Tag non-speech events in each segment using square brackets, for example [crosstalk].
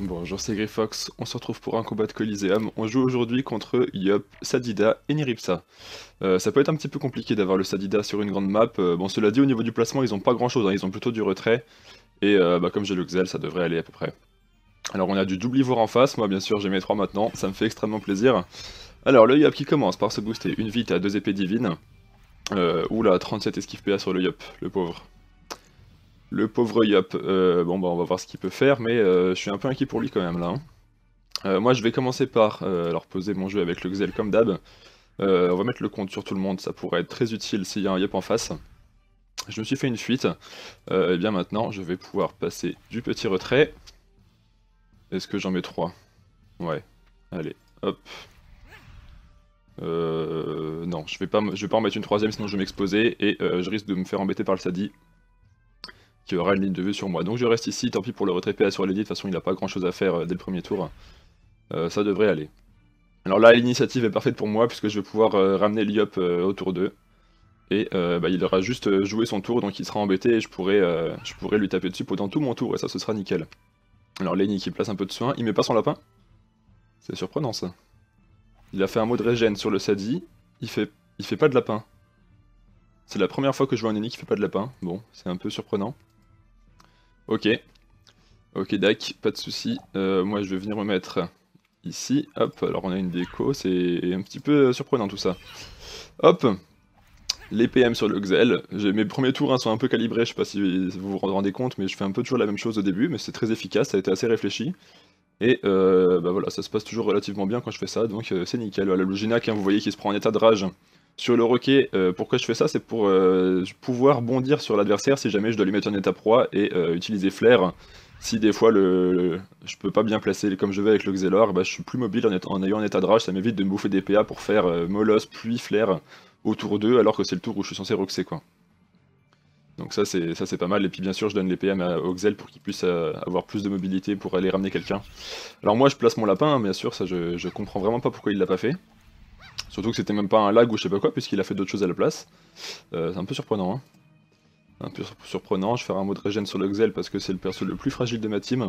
Bonjour, c'est Grifox. On se retrouve pour un combat de Coliseum. On joue aujourd'hui contre Yop, Sadida et Niripsa. Euh, ça peut être un petit peu compliqué d'avoir le Sadida sur une grande map. Euh, bon, cela dit, au niveau du placement, ils ont pas grand chose. Hein. Ils ont plutôt du retrait. Et euh, bah, comme j'ai le Xel, ça devrait aller à peu près. Alors, on a du Double ivoire en face. Moi, bien sûr, j'ai mes trois maintenant. Ça me fait extrêmement plaisir. Alors, le Yop qui commence par se booster une vite à deux épées divines. oula, 37 esquives PA sur le Yop, le pauvre. Le pauvre Yop, euh, bon bah on va voir ce qu'il peut faire, mais euh, je suis un peu inquiet pour lui quand même là. Hein. Euh, moi je vais commencer par alors poser mon jeu avec le Xel comme d'hab. on va mettre le compte sur tout le monde, ça pourrait être très utile s'il y a un Yop en face. Je me suis fait une fuite, et eh bien maintenant je vais pouvoir passer du petit retrait. Est-ce que j'en mets 3 Ouais, allez, hop, euh, non, je vais pas, je vais pas en mettre une troisième, sinon je vais m'exposer et je risque de me faire embêter par le Sadi qui aura une ligne de vue sur moi. Donc je reste ici, tant pis pour le retrait à sur l'edit, de toute façon il n'a pas grand chose à faire euh, dès le premier tour. Euh, ça devrait aller. Alors là l'initiative est parfaite pour moi puisque je vais pouvoir euh, ramener Liop autour d'eux. Et bah, il aura juste joué son tour donc il sera embêté et je pourrai, je lui taper dessus pendant tout mon tour et ça ce sera nickel. Alors Lenny qui place un peu de soin, il met pas son lapin C'est surprenant ça. Il a fait un mot de régène sur le Sadi, il fait, il fait pas de lapin. C'est la première fois que je vois un ennemi qui fait pas de lapin, bon c'est un peu surprenant. Ok. Ok, Dac, pas de souci. Euh, moi, je vais venir me mettre ici. Hop, alors on a une déco, c'est un petit peu euh, surprenant tout ça. Hop, les PM sur le Xel. Mes premiers tours hein, sont un peu calibrés, je sais pas si vous vous rendez compte, mais je fais un peu toujours la même chose au début, mais c'est très efficace, ça a été assez réfléchi. Et euh, bah voilà, ça se passe toujours relativement bien quand je fais ça, donc c'est nickel. Voilà, le Luginac, hein, vous voyez qui se prend en état de rage sur le roquet, euh, pourquoi je fais ça C'est pour euh, pouvoir bondir sur l'adversaire si jamais je dois lui mettre un état proie et euh, utiliser flair. Si des fois le, ne je peux pas bien placer comme je vais avec le Xelor, bah, je suis plus mobile en, en, ayant un état de rage, ça m'évite de me bouffer des PA pour faire Molos puis flair autour d'eux alors que c'est le tour où je suis censé roxer quoi. Donc ça c'est ça c'est pas mal et puis bien sûr je donne les PM à Oxel pour qu'il puisse avoir plus de mobilité pour aller ramener quelqu'un. Alors moi je place mon lapin hein, bien sûr ça je, je comprends vraiment pas pourquoi il l'a pas fait. Surtout que c'était même pas un lag ou je sais pas quoi, puisqu'il a fait d'autres choses à la place. Euh, c'est un peu surprenant. Hein. Un peu surprenant. Je vais faire un mot de régène sur le parce que c'est le perso le plus fragile de ma team.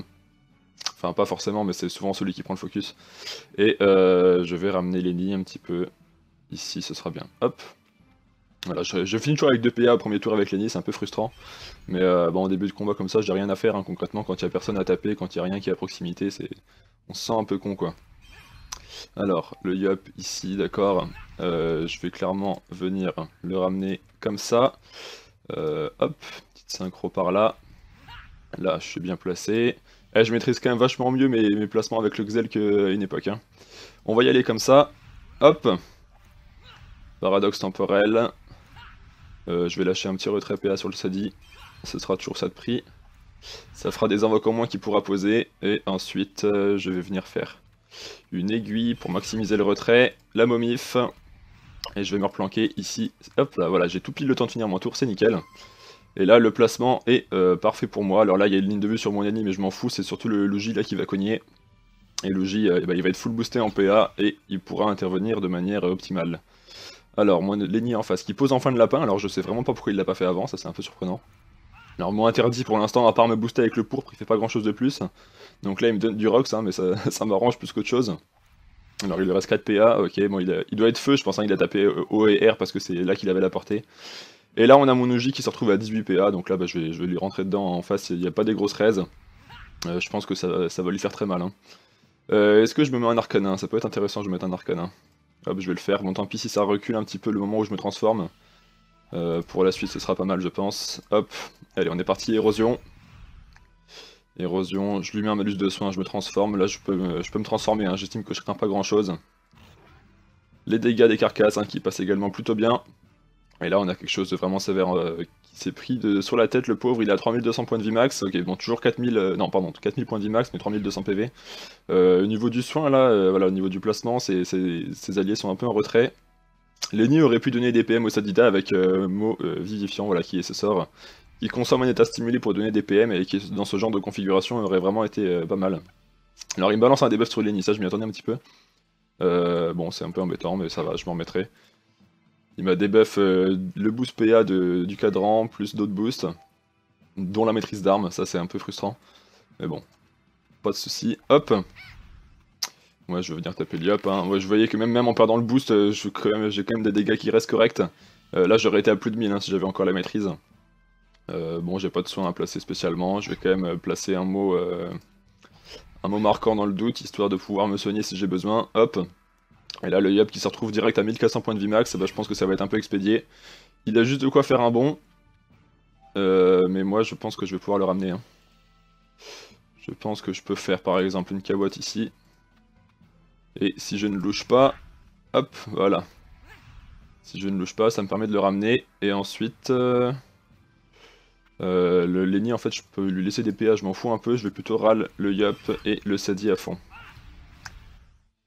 Enfin, pas forcément, mais c'est souvent celui qui prend le focus. Et euh, je vais ramener Lenny un petit peu ici, ce sera bien. Hop. Voilà, je, finis toujours avec 2 PA au premier tour avec Lenny, c'est un peu frustrant. Mais euh, en début de combat comme ça, j'ai rien à faire hein, concrètement. Quand il n'y a personne à taper, quand il n'y a rien qui est à proximité, on se sent un peu con quoi. Alors, le yop ici, d'accord. Euh, je vais clairement venir le ramener comme ça. Euh, hop, petite synchro par là. Là, je suis bien placé. Eh, je maîtrise quand même vachement mieux mes, placements avec le Xel qu'à une époque. Hein. On va y aller comme ça. Hop. Paradoxe temporel. Euh, je vais lâcher un petit retrait PA sur le Sadi. Ce sera toujours ça de prix. Ça fera des invoques en moins qu'il pourra poser. Et ensuite, je vais venir faire une aiguille pour maximiser le retrait, la momif, et je vais me replanquer ici. Hop là, voilà, j'ai tout pile le temps de finir mon tour, c'est nickel. Et là, le placement est euh, parfait pour moi. Alors là, il y a une ligne de vue sur mon ennemi, mais je m'en fous, c'est surtout le, le là qui va cogner. Et le J, euh, eh ben, il va être full boosté en PA, et il pourra intervenir de manière euh, optimale. Alors, moi, en face, qui pose enfin le lapin, alors je sais vraiment pas pourquoi il l'a pas fait avant, ça c'est un peu surprenant. Alors, moi interdit pour l'instant, à part me booster avec le pourpre, il fait pas grand chose de plus. Donc là, il me donne du Rox, hein, mais ça, [laughs] ça m'arrange plus qu'autre chose. Alors il reste 4 PA, ok, bon il, il doit être feu, je pense, qu'il hein, a tapé euh, O et R parce que c'est là qu'il avait la portée. Et là on a mon Oji qui se retrouve à 18 PA, donc là bah, je, vais, lui rentrer dedans en face, il n'y a pas des grosses raises. Euh, je pense que ça, va lui faire très mal. Hein. Euh, est-ce que je me mets un Arcanin Ça peut être intéressant je vais mettre un Arcanin. Hop, je vais le faire, bon tant pis si ça recule un petit peu le moment où je me transforme. Euh, pour la suite, ce sera pas mal, je pense. Hop, allez, on est parti, érosion. Érosion, je lui mets un malus de soin, je me transforme. Là, je peux, me, euh, je peux me transformer, hein. j'estime que je crains pas grand-chose. Les dégâts des carcasses, hein, qui passent également plutôt bien. Et là, on a quelque chose de vraiment sévère euh, qui s'est pris de, sur la tête. Le pauvre, il a 3200 points de vie max. Ok, bon, toujours 4000... non, pardon, 4000 points de vie max, mais 3200 PV. au niveau du soin, là, voilà, au niveau du placement, ses alliés sont un peu en retrait. Lenny aurait pu donner des PM au Sadida avec euh, mot euh, vivifiant, voilà, qui est ce sort. Il consomme un état stimulé pour donner des PM et qui, dans ce genre de configuration, aurait vraiment été euh, pas mal. Alors il me balance un debuff sur Lenny, ça je m'y attendais un petit peu. bon, c'est un peu embêtant, mais ça va, je m'en mettrai. Il m'a débuff le boost PA du cadran, plus d'autres boosts, dont la maîtrise d'armes, ça c'est un peu frustrant. Mais bon, pas de souci. Hop Ouais, je vais venir taper le Hein. je voyais que même, même en perdant le boost, euh, j'ai quand, même des dégâts qui restent corrects. Euh, là, j'aurais été à plus de 1000 hein, si j'avais encore la maîtrise. Euh, bon, j'ai pas de soin à placer spécialement. Je vais quand même placer un mot, un mot marquant dans le doute, histoire de pouvoir me soigner si j'ai besoin. Hop. Et là, le Yop qui se retrouve direct à 1400 points de vie max, bah, je pense que ça va être un peu expédié. Il a juste de quoi faire un bon. mais moi, je pense que je vais pouvoir le ramener. Hein. Je pense que je peux faire par exemple une cabotte ici. Et si je ne louche pas, hop, voilà. Si je ne louche pas, ça me permet de le ramener. Et ensuite, euh, euh, le Lenny, en fait, je peux lui laisser des PA, je m'en fous un peu. Je vais plutôt râle le Yop et le Sadi à fond.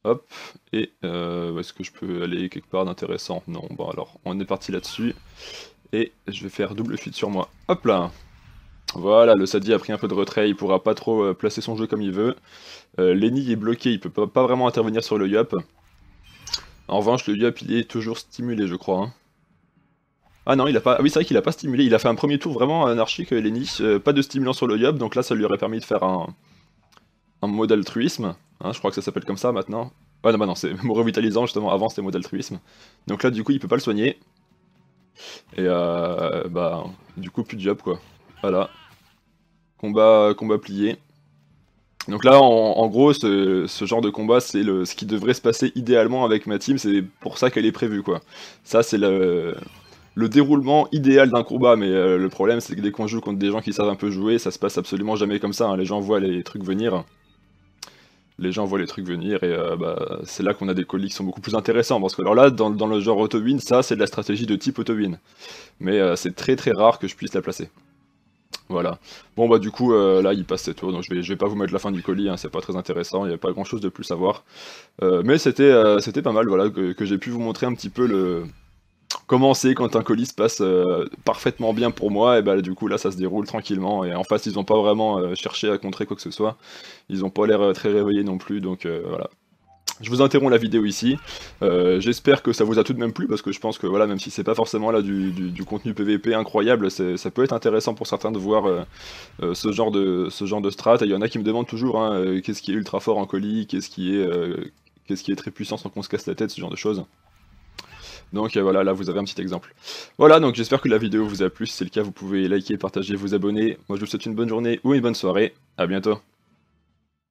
Hop, et euh, est-ce que je peux aller quelque part d'intéressant Non, bon alors, on est parti là-dessus. Et je vais faire double fuite sur moi. Hop là voilà, le Sadi a pris un peu de retrait, il pourra pas trop euh, placer son jeu comme il veut. Euh, Lenny est bloqué, il peut pas, vraiment intervenir sur le Yup. En revanche, le Yup il est toujours stimulé, je crois. Hein. Ah non, il a pas. Ah oui, c'est vrai qu'il a pas stimulé. Il a fait un premier tour vraiment anarchique, euh, Lenny. pas de stimulant sur le Yup, donc là, ça lui aurait permis de faire un, un mode altruisme. Hein, je crois que ça s'appelle comme ça maintenant. Ah non, bah non, c'est [laughs] mot revitalisant, justement. Avant, c'était mode altruisme. Donc là, du coup, il peut pas le soigner. Et bah, du coup, plus de Yup quoi. Voilà. Combat, combat plié. Donc là, en, gros, ce, genre de combat, c'est ce qui devrait se passer idéalement avec ma team. C'est pour ça qu'elle est prévue, quoi. Ça, c'est le, déroulement idéal d'un combat. Mais euh, le problème, c'est que dès qu'on joue contre des gens qui savent un peu jouer, ça se passe absolument jamais comme ça. Hein. Les gens voient les trucs venir. Les gens voient les trucs venir et euh, bah, c'est là qu'on a des colis qui sont beaucoup plus intéressants. Parce que là, dans, le genre auto-win, ça, c'est de la stratégie de type auto-win. Mais euh, c'est très très rare que je puisse la placer. Voilà. Bon bah du coup euh, là il passe ses tours, donc je vais, je vais pas vous mettre la fin du colis, hein, c'est pas très intéressant, il n'y a pas grand chose de plus à voir. Euh, mais c'était euh, c'était pas mal, voilà, que, j'ai pu vous montrer un petit peu le comment c'est quand un colis se passe parfaitement bien pour moi, et bah du coup là ça se déroule tranquillement, et en face ils ont pas vraiment cherché à contrer quoi que ce soit, ils ont pas l'air très réveillés non plus, donc voilà. Je vous interromps la vidéo ici. Euh, j'espère que ça vous a tout de même plu parce que je pense que voilà, même si c'est pas forcément là du, contenu PVP incroyable, ça peut être intéressant pour certains de voir euh, euh, ce genre de ce genre de strat. il y en a qui me demandent toujours hein, qu'est-ce qui est ultra fort en colis, qu'est-ce qui est qui est très puissant sans qu'on se casse la tête, ce genre de choses. Donc voilà, là vous avez un petit exemple. Voilà, donc j'espère que la vidéo vous a plu. Si c'est le cas, vous pouvez liker, partager, vous abonner. Moi je vous souhaite une bonne journée ou une bonne soirée. A bientôt.